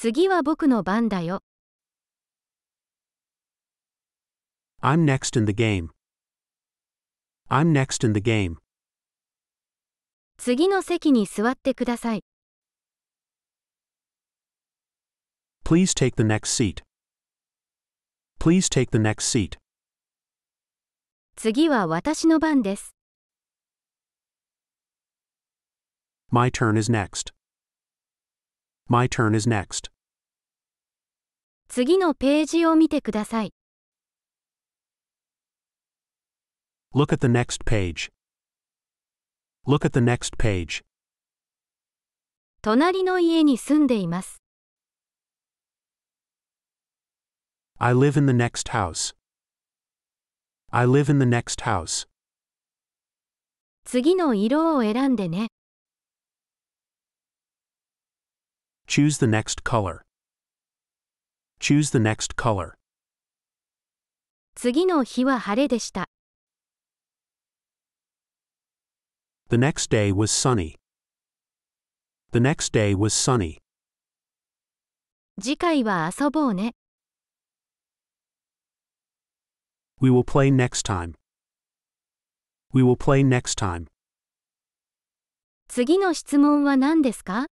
次は僕の番だよ。I'm next in the game. I'm next in the game. 次の席に座ってください。Please take the next seat. Please take the next seat. 次は私の番です。My turn is next. My turn is next. 次のページを見てください。Look at the next page. Look at the next page. 隣の家に住んでいます。I live in the next house. I live in the next house. 次の色を選んでね。Choose the next color. Choose the next color. 次の日は晴れでした。The next day was sunny. The next day was sunny. 次回は遊ぼうね。We will play next time. We will play next time. 次の質問は何ですか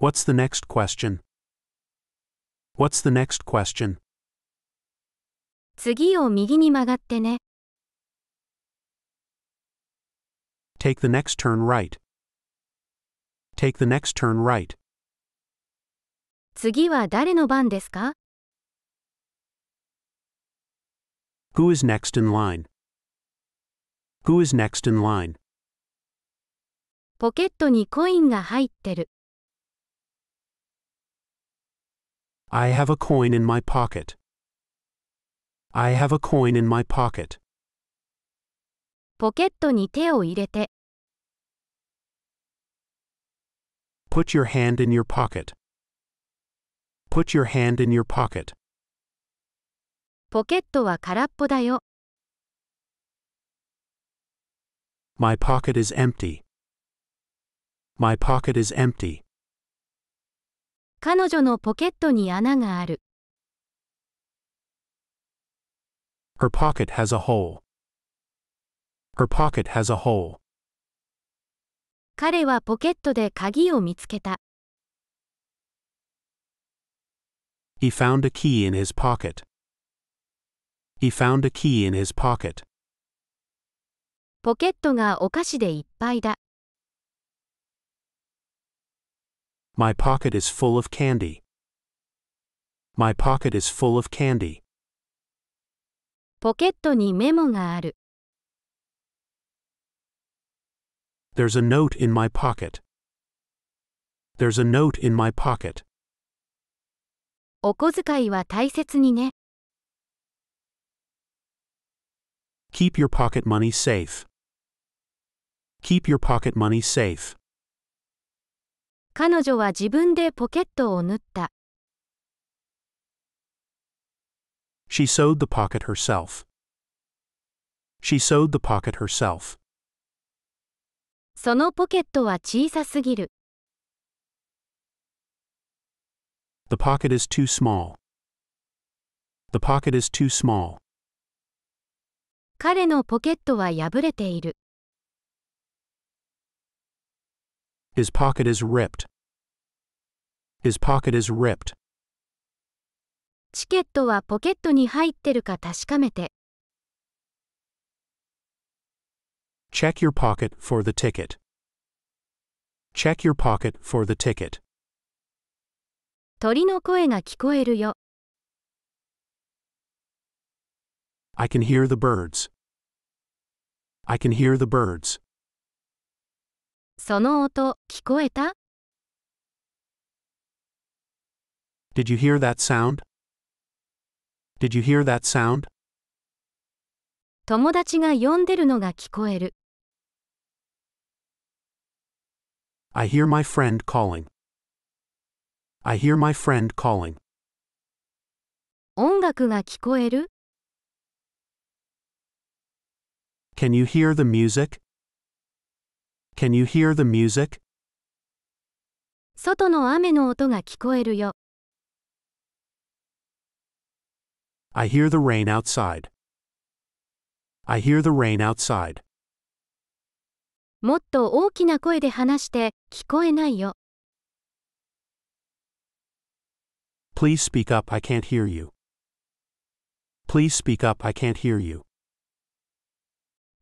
What's the next question? What's the next question? 次を右に曲がってね。Take the next turn right. Take the next turn right. 次は誰の番ですか Who is next in line? Who is next in line? ポケットにコインが入ってる。I have a coin in my pocket. I have a coin in my pocket. ポケットに手を入れて、Put your hand in your pocket. Put your hand in your pocket. ポケットは空っぽだよ。My pocket is empty. My pocket is empty. 彼女のポケットに穴がある。Her pocket has a hole. Her pocket has a hole. 彼はポケットで鍵を見つけた。He found a key in his pocket. He found a key in his pocket. ポケットがお菓子でいっぱいだ。My pocket is full of candy. My pocket is full of candy. ポケットにメモがある。There's a note in my pocket. There's a note in my pocket. お小遣いは大切にね。Keep your pocket money safe. Keep your pocket money safe. 彼女は自分でポケットを縫った。She sewed the pocket herself. She sewed the pocket herself. そのポケットは小さすぎる。The pocket is too small. The pocket is too small. 彼のポケットは破れている。His pocket is ripped. His pocket is ripped. チケットはポケットに入ってるか確かめて。Check your pocket for the ticket. Check your pocket for the ticket. 鳥の声が聞こえるよ。I can hear the birds. I can hear the birds. その音、聞こえた ?Did you hear that sound?Did you hear that sound? 友達が呼んでるのが聞こえる。I hear my friend calling.I hear my friend calling. 音楽が聞こえる ?Can you hear the music? Can you hear the music? 外の雨の音が聞こえるよ。I hear the rain outside. I hear the rain outside. もっと大きな声で話して聞こえないよ。Please speak up, I can't hear you. Please speak up, I can't hear you.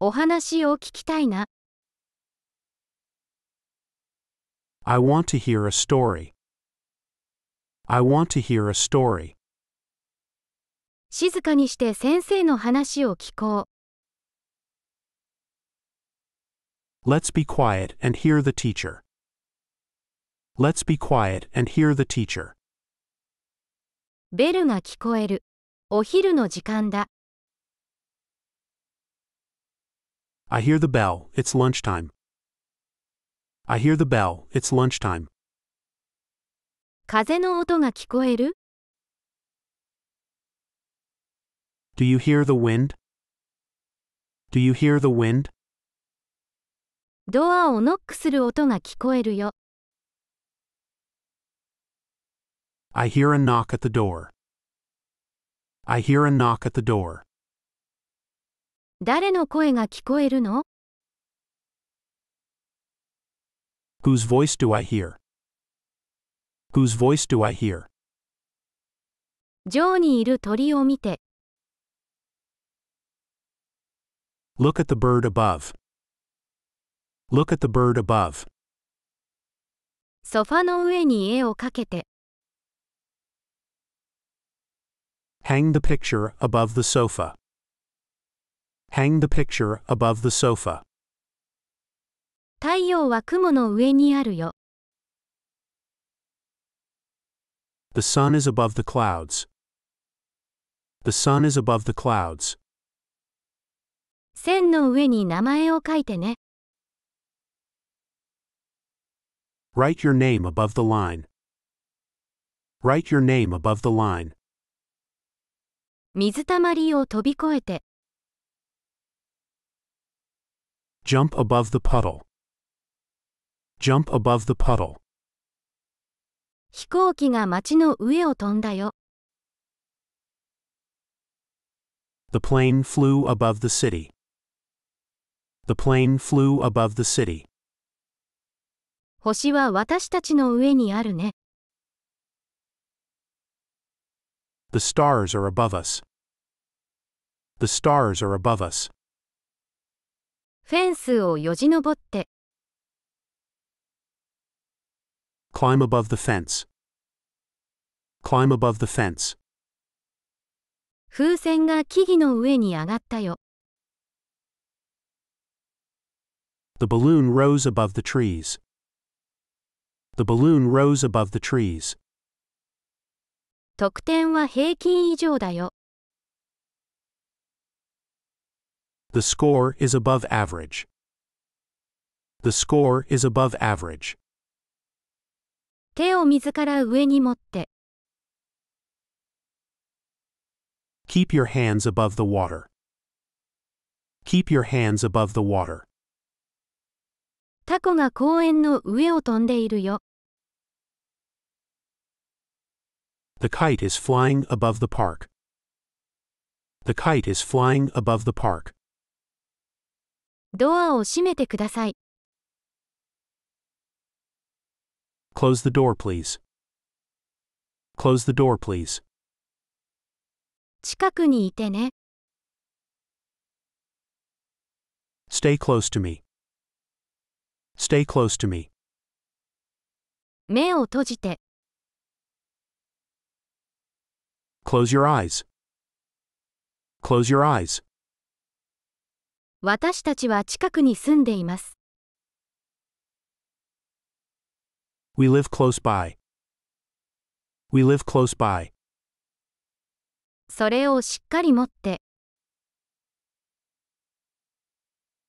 お話を聞きたいな。I want to hear a story. I want to hear a story. 静かにして先生の話を聞こう。Let's be quiet and hear the teacher. Let's be quiet and hear the teacher. ベルが聞こえる。お昼の時間だ。I hear the bell, it's lunchtime. I hear the bell. It's lunchtime. 風の音が聞こえる Do you hear the wind? Do you hear the wind? ドアをノックする音が聞こえるよ。I hear a knock at the door. I hear a knock at the door. 誰の声が聞こえるの Whose voice do I hear? Whose voice do I hear? Look at the bird above. Look at the bird above. ソファの上に絵をかけて。Hang the picture above the sofa. Hang the picture above the sofa. 太陽は雲の上にあるよ。The sun is above the clouds. The sun is above the clouds. 線の上に名前を書いてね。Write your name above the line. Write your name above the line. 水たまりを飛び越えて。Jump above the puddle. Jump above the puddle. 飛行機が街の上を飛んだよ。The plane flew above the city. The plane flew above the city. 星は私たちの上にあるね。The stars are above us. The stars are above us. フェンスをよじ登って。Climb above the fence. Climb above the fence. 風船が木々の上に上がったよ。The balloon rose above the trees. The balloon rose above the trees. 得点は平均以上だよ。The score is above average. The score is above average. 手を自ら上に持って Keep your hands above the water. Keep your hands above the water. タコが公園の上を飛んでいるよ。The kite is flying above the park. The kite is flying above the park. ドアを閉めてください。Close the door, please. Close the door, please. 近くにいてね。Stay close to me. Stay close to me. 目を閉じて。Close your eyes. Close your eyes. 私たちは近くに住んでいます。We live close by. We live close by. それをしっかり持って。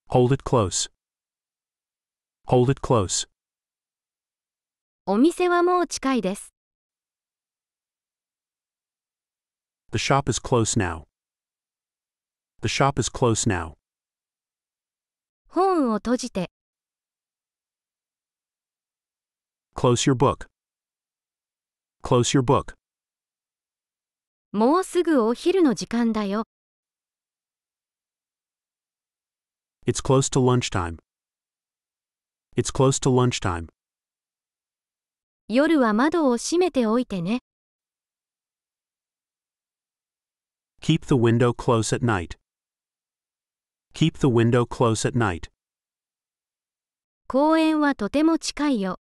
Hold it close. Hold it close. お店はもう近いです。The shop is close now. The shop is close now. 本を閉じて。Close your book. Close your book. もうすぐお昼の時間だよ。It's close to lunchtime. It's close to lunchtime. 夜は窓を閉めておいてね。Keep the window close at night. Keep the window close at night. 公園はとても近いよ。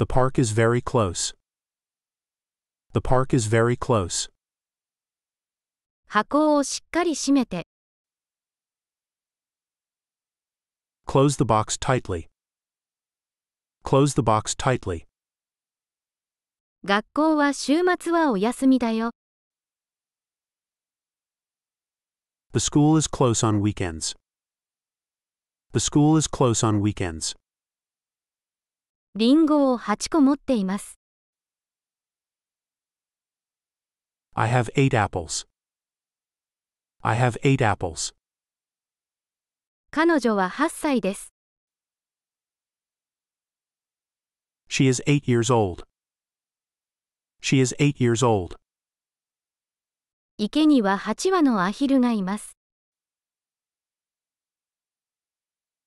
The park is very close. The park is very close. 箱をしっかり閉めて。Close the box tightly. Close the box tightly. 学校は週末はお休みだよ。The school is close on weekends. The school is close on weekends. リンゴを8個持っています。I have eight apples. I have eight apples. 彼女は8歳です。She is eight years old. She is eight years old. 池には8羽のアヒルがいます。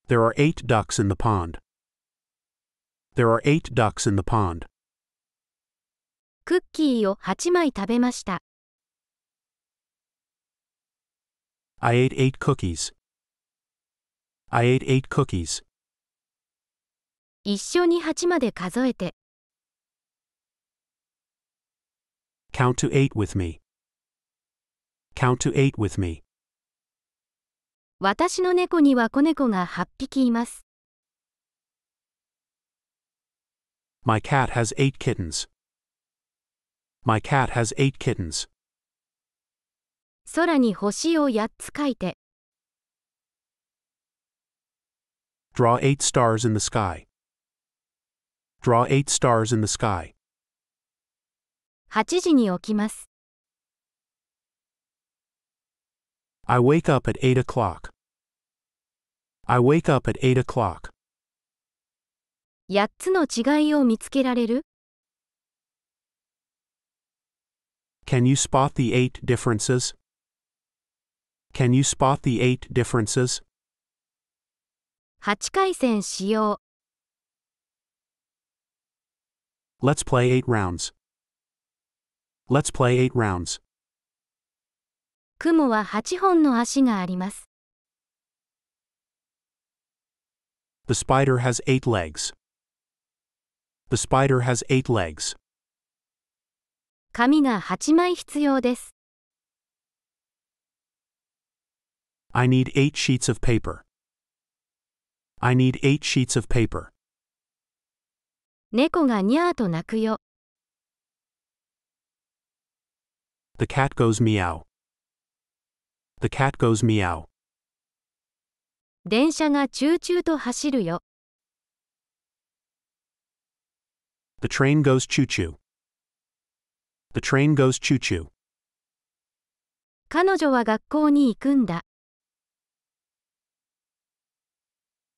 There are eight ducks in the pond. There are eight ducks in the pond. クッキーを8枚食べました。I ate eight cookies. I ate eight cookies. 一緒に8まで数えて。Count to eight with me. Count to eight with me. 私の猫には子猫が8匹います。My cat has eight kittens. My cat has eight kittens. 空に星を eight stars in the sky. Draw eight stars in the sky. 8時に起きます。I wake up at 8 o'clock. I wake up at 8 o'clock. 8つの違いを見つけられる Can you spot the eight differences? Can you spot the eight differences? 8回戦しよ Let's play eight rounds. Let's play eight rounds. う。雲は8本の足があります。The spider has eight legs. The spider has eight legs. 紙が8枚必要です。I need eight sheets of paper. I need eight sheets of paper. 猫がニャーと鳴くよ。The cat goes meow. The cat goes meow. 電車がチューチューと走るよ。The train goes choo choo. The train goes choo choo. 彼女は学校に行くんだ。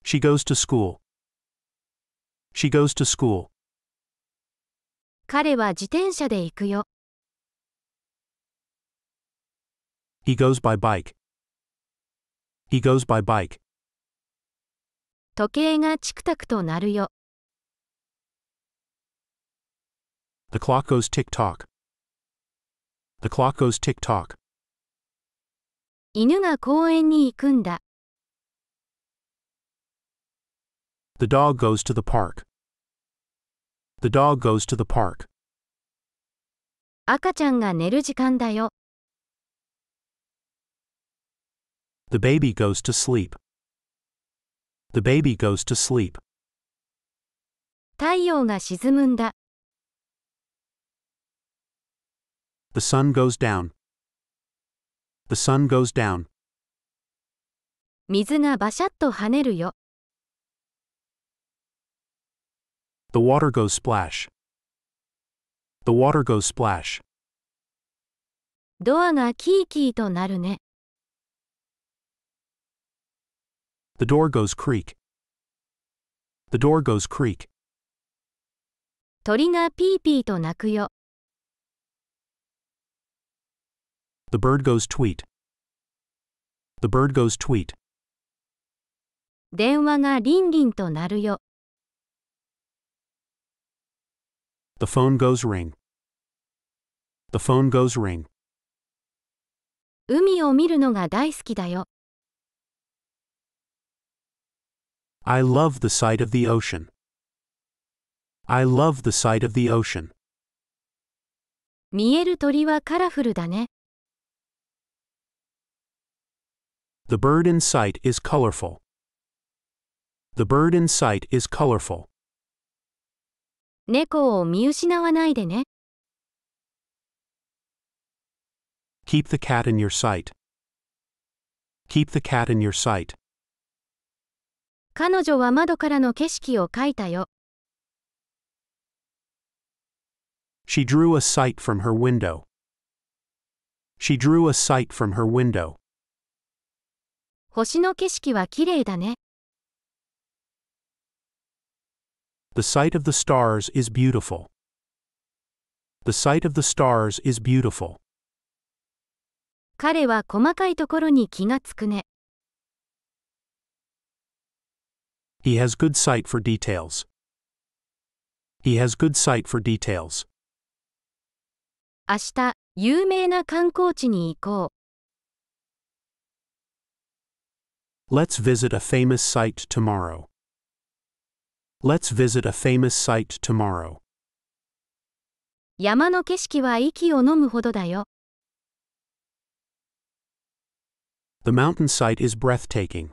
She goes to school. She goes to school. 彼は自転車で行くよ。He goes by bike. He goes by bike. 時計がチクタクと鳴るよ。The clock goes tick-tock. The clock goes tick-tock. 犬が公園に行くんだ。The dog goes to the park. The dog goes to the park. 赤ちゃんが寝る時間だよ。The baby goes to sleep. The baby goes to sleep. 太陽が沈むんだ。The sun goes down. The sun goes down. 水がバシャッと跳ねるよ。The water goes splash. The water goes splash. ドアがキーキーとなるね。The door goes creak. The door goes creak. 鳥がピーピーと鳴くよ。The bird goes tweet. The bird goes tweet. 電話がリンリンと鳴るよ。The phone goes ring. The phone goes ring. 海を見るのが大好きだよ。I love the sight of the ocean. I love the sight of the ocean. 見える鳥はカラフルだね。The bird in sight is colorful. The bird in sight is colorful. 猫を見失わないでね。Keep the cat in your sight. Keep the cat in your sight. 彼女は窓からの景色を描いたよ。She drew a sight from her window. She drew a sight from her window. 星の景色はきれいだね。The sight of the stars is beautiful. The sight of the stars is beautiful. 彼は細かいところに気がつくね。He has good sight for details. He has good sight for details. 明日、有名な観光地に行こう。Let's visit a famous site tomorrow. Let's visit a famous site tomorrow. The mountain site is breathtaking.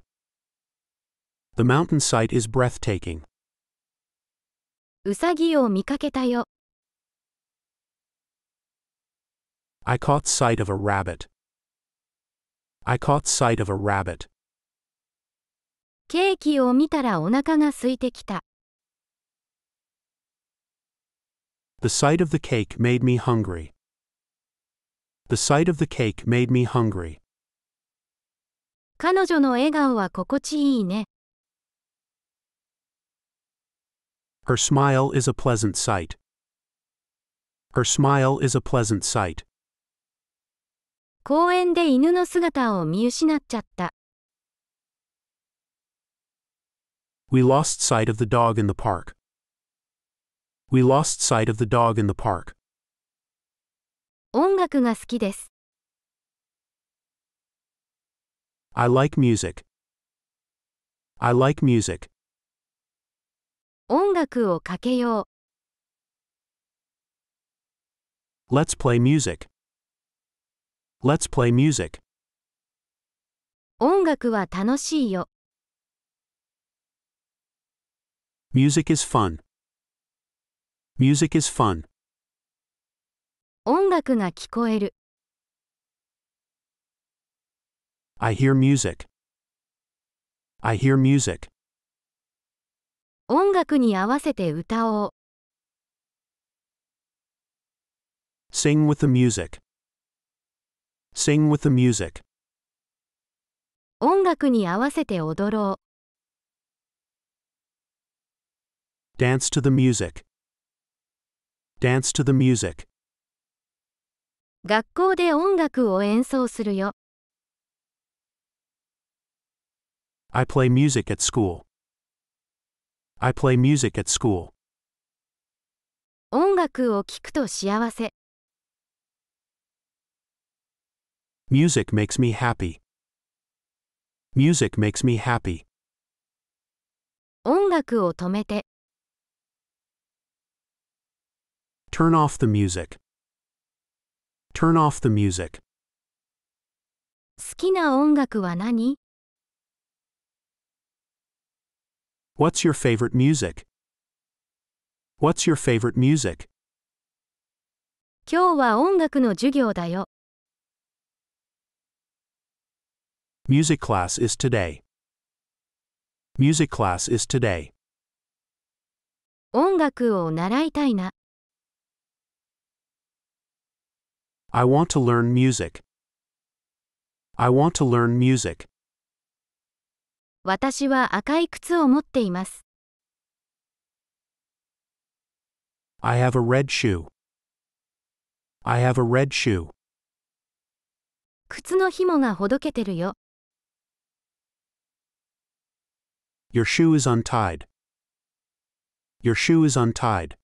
The mountain site is breathtaking. うさぎを見かけたよ。I caught sight of a rabbit. I caught sight of a rabbit. ケーキを見たらお腹が空いてきた。The sight of the cake made me hungry. The sight of the cake made me hungry. 彼女の笑顔は心地いいね。Her smile is a pleasant sight. Her smile is a pleasant sight. 公園で犬の姿を見失っちゃった。We lost sight of the dog in the park. We lost sight of the dog in the park. I like music. I like music. let us play music. Let's play music. 音楽は楽しいよ。Music is fun. Music is fun. 音楽が聞こえる。I hear music. I hear music. 音楽に合わせて歌おう。Sing with the music. Sing with the music. 音楽に合わせて踊ろう。Dance to the music. Dance to the music. 学校で音楽を演奏するよ。I play music at school. I play music at school. 音楽を聴くと幸せ。Music makes me happy. Music makes me happy. 音楽を止めて。Turn off the music. Turn off the music. 好きな音楽は何 What's your favorite music? What's your favorite music? 今日は音楽の授業だよ。Music class is today. Music class is today. 音楽を習いたいな。I want to learn music. I want to learn music. 私は赤い靴を持っています。I have a red shoe. I have a red shoe. 靴の紐がほどけてるよ。Your shoe is untied. Your shoe is untied.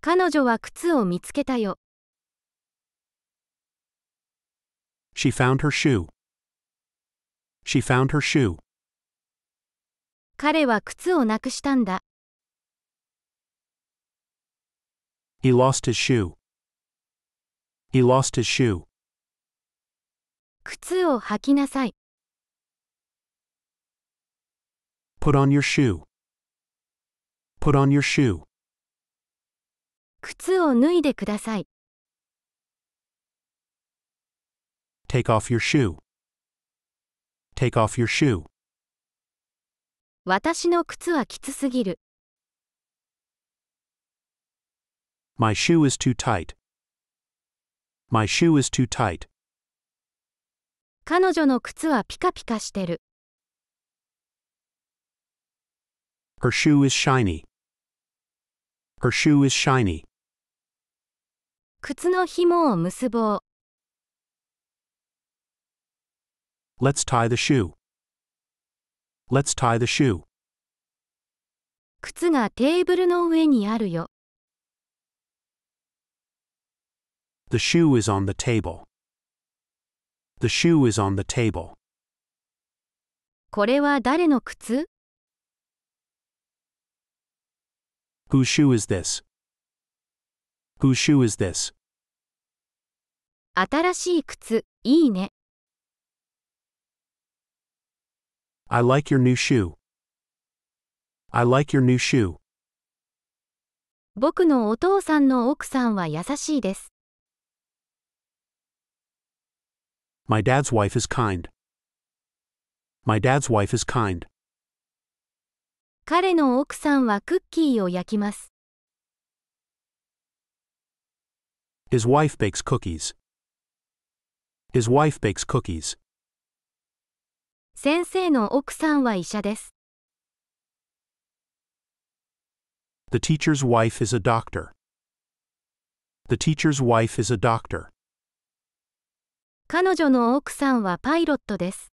彼女は靴を見つけたよ。She found her shoe. She found her shoe. 彼は靴をなくしたんだ。He lost his shoe. He lost his shoe. 靴を履きなさい。Put on your shoe. Put on your shoe. 靴を脱いでください。Take off your shoe. Take off your shoe. 私の靴はきつすぎる。My shoe is too tight. My shoe is too tight. 彼女の靴はピカピカしてる。Her shoe is shiny. Her shoe is shiny. 靴の紐を結ぼう。Let's tie the shoe. Let's tie the shoe. 靴がテーブルの上にあるよ。The shoe is on the table. The shoe is on the table. これは誰の靴 Whose shoe is this? Whose shoe is this? 新しい靴、いいね。I like your new shoe. I like your new shoe. 僕のお父さんの奥さんは優しいです。My dad's wife is kind. My dad's wife is kind. 彼の奥さんはクッキーを焼きます。His wife bakes cookies. His wife bakes cookies. 先生の奥さんは医者です。The teacher's wife is a doctor. The teacher's wife is a doctor. 彼女の奥さんはパイロットです。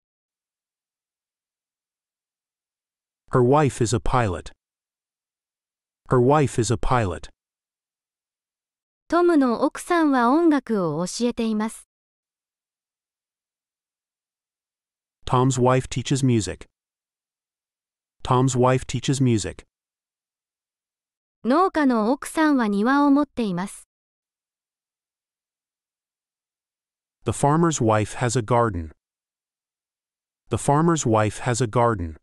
Her wife is a pilot. Her wife is a pilot. トムの奥さんは音楽を教えています。Tom's wife teaches music. Tom's wife teaches music. 農家の奥さんは庭を持っています。The farmer's wife has a garden. The farmer's wife has a garden.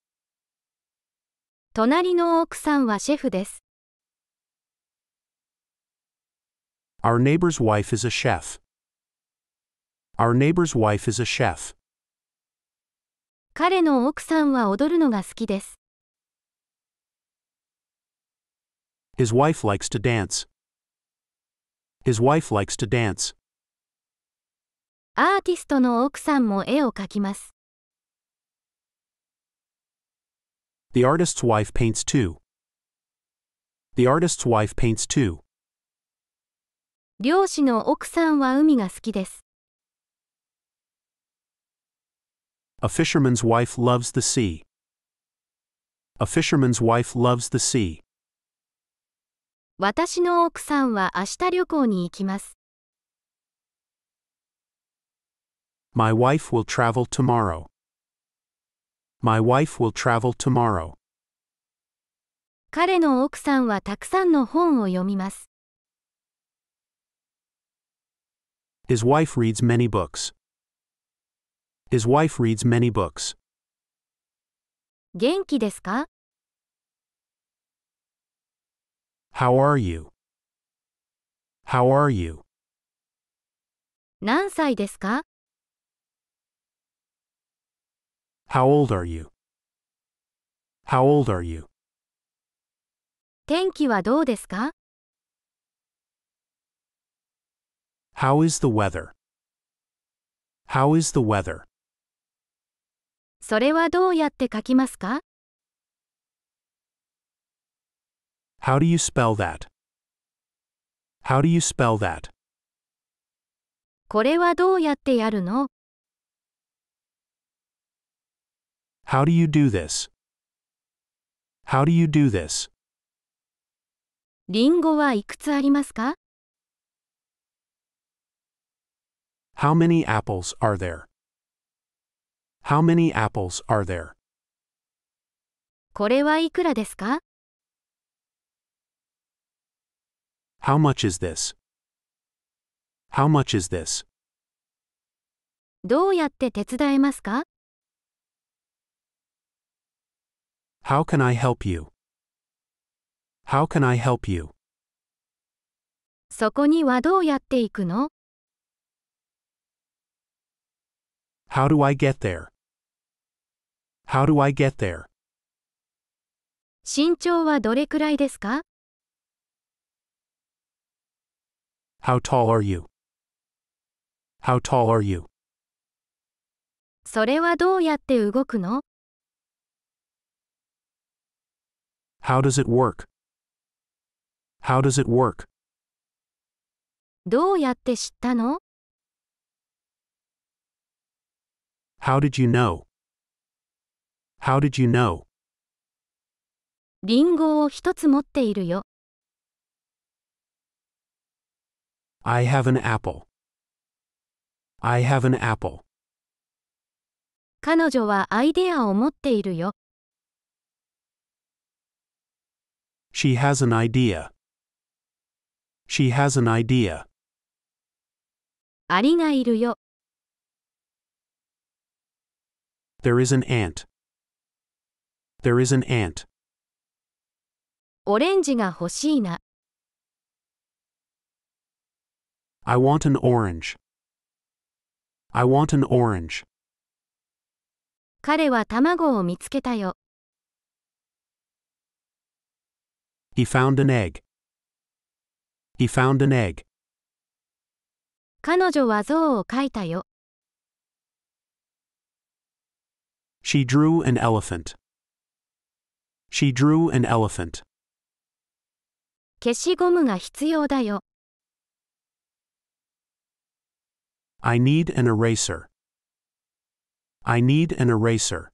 隣の奥さんはシェフです。Our neighbor's wife is a chef. Our neighbor's wife is a chef. 彼の奥さんは踊るのが好きです。His wife likes to dance. His wife likes to dance. アーティストの奥さんも絵を描きます。The artist's wife paints too. The artist's wife paints too. 漁師の奥さんは海が好きです。A fisherman's wife loves the sea. A fisherman's wife loves the sea. 私の奥さんは明日旅行に行きます。My wife will travel tomorrow. My wife will travel tomorrow. 彼の奥さんはたくさんの本を読みます。His wife reads many books. His wife reads many books. 元気ですか How are you? How are you? 何歳ですか How old are you? How old are you? 天気はどうですか How is the weather? How is the weather? それはどうやって書きますか How do you spell that? How do you spell that? これはどうやってやるの How do you do this? How do you do this? リンゴはいくつありますか How many apples are there? How many apples are there? これはいくらですか How much is this? How much is this? どうやって手伝えますか How can I help you? How can I help you? そこにはどうやって行くの How do I get there? How do I get there? 身長はどれくらいですか How tall are you? How tall are you? それはどうやって動くの How does it work? How does it work? どうやって知ったの How did you know? How did you know? リンゴを一つ持っているよ。I have an apple. I have an apple. 彼女はアイデアを持っているよ。She has an idea. She has an idea. アリがいるよ。There is an ant. There is an ant. オレンジが欲しいな。I want an orange. I want an orange. 彼は卵を見つけたよ。He found an egg. He found an egg. She drew an elephant. She drew an elephant. 消しゴムが必要だよ。I need an eraser. I need an eraser.